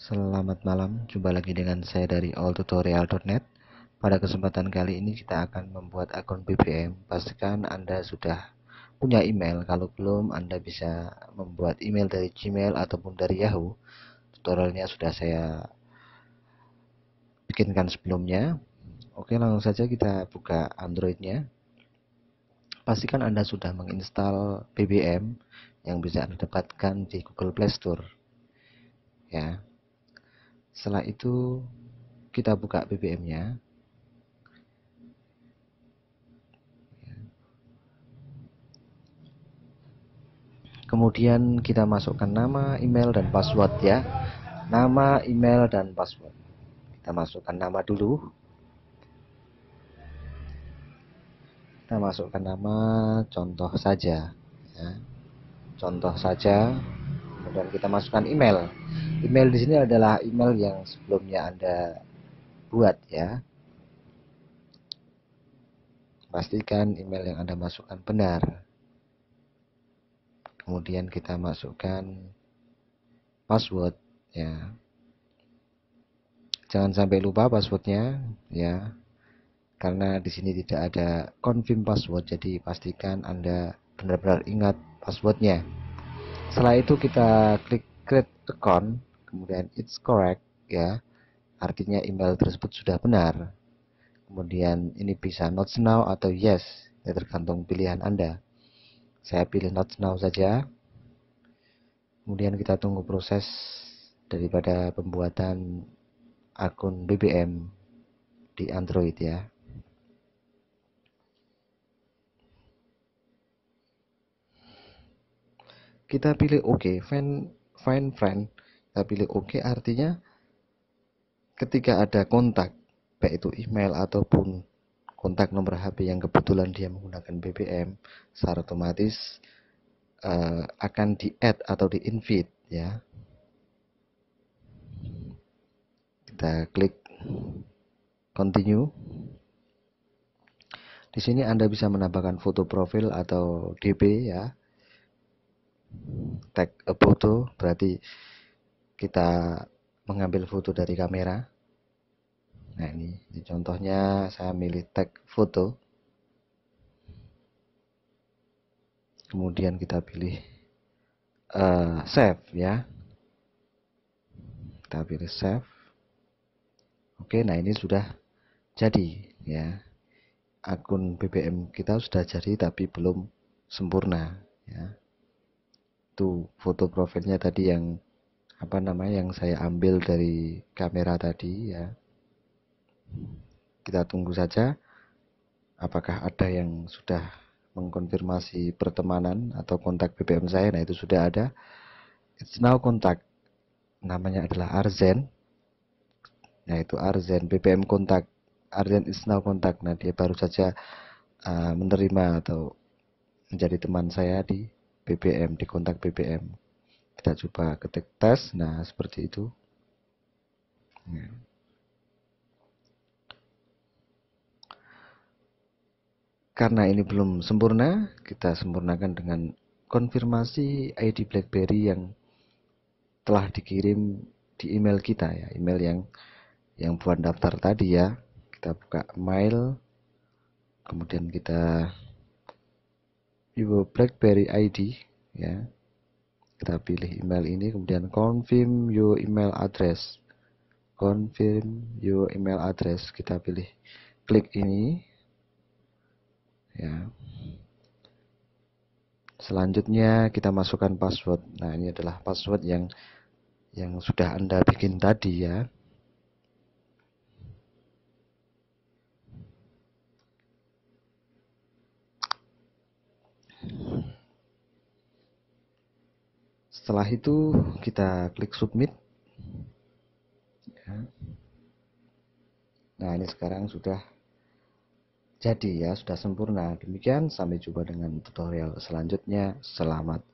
Selamat malam, jumpa lagi dengan saya dari alltutorial.net Pada kesempatan kali ini kita akan membuat akun BBM Pastikan Anda sudah punya email Kalau belum Anda bisa membuat email dari Gmail ataupun dari Yahoo Tutorialnya sudah saya bikinkan sebelumnya Oke langsung saja kita buka Androidnya Pastikan Anda sudah menginstal BBM yang bisa Anda dapatkan di Google Play Store ya setelah itu kita buka BBM-nya. Kemudian kita masukkan nama, email, dan password ya. Nama, email, dan password. Kita masukkan nama dulu. Kita masukkan nama contoh saja. Ya. Contoh saja. Kemudian kita masukkan email email di sini adalah email yang sebelumnya Anda buat ya pastikan email yang Anda masukkan benar. Kemudian kita masukkan password ya. Jangan sampai lupa passwordnya ya. Karena di sini tidak ada confirm password, jadi pastikan Anda benar-benar ingat passwordnya. Setelah itu kita klik create account kemudian it's correct ya artinya email tersebut sudah benar kemudian ini bisa not now atau yes ya tergantung pilihan anda saya pilih not now saja kemudian kita tunggu proses daripada pembuatan akun BBM di Android ya kita pilih oke okay, find find friend kita pilih OK artinya ketika ada kontak baik itu email ataupun kontak nomor HP yang kebetulan dia menggunakan BBM secara otomatis uh, akan di add atau di invite ya kita klik continue di sini Anda bisa menambahkan foto profil atau DP ya tag a photo berarti kita mengambil foto dari kamera nah ini, ini contohnya saya milih tag foto kemudian kita pilih uh, save ya kita pilih save oke nah ini sudah jadi ya akun BBM kita sudah jadi tapi belum sempurna ya itu foto profilnya tadi yang apa namanya yang saya ambil dari kamera tadi ya. Kita tunggu saja apakah ada yang sudah mengkonfirmasi pertemanan atau kontak BBM saya. Nah, itu sudah ada. It's now kontak. Namanya adalah Arzen. Nah, itu Arzen BBM kontak. Arzen is now kontak. Nah, dia baru saja uh, menerima atau menjadi teman saya di BBM di kontak BBM kita coba ketik tes nah seperti itu ya. karena ini belum sempurna kita sempurnakan dengan konfirmasi ID BlackBerry yang telah dikirim di email kita ya email yang yang buat daftar tadi ya kita buka mail kemudian kita ibu BlackBerry ID ya kita pilih email ini kemudian confirm your email address confirm your email address kita pilih klik ini ya selanjutnya kita masukkan password nah ini adalah password yang yang sudah anda bikin tadi ya Setelah itu kita klik submit. Nah ini sekarang sudah jadi ya, sudah sempurna. Demikian sampai jumpa dengan tutorial selanjutnya. Selamat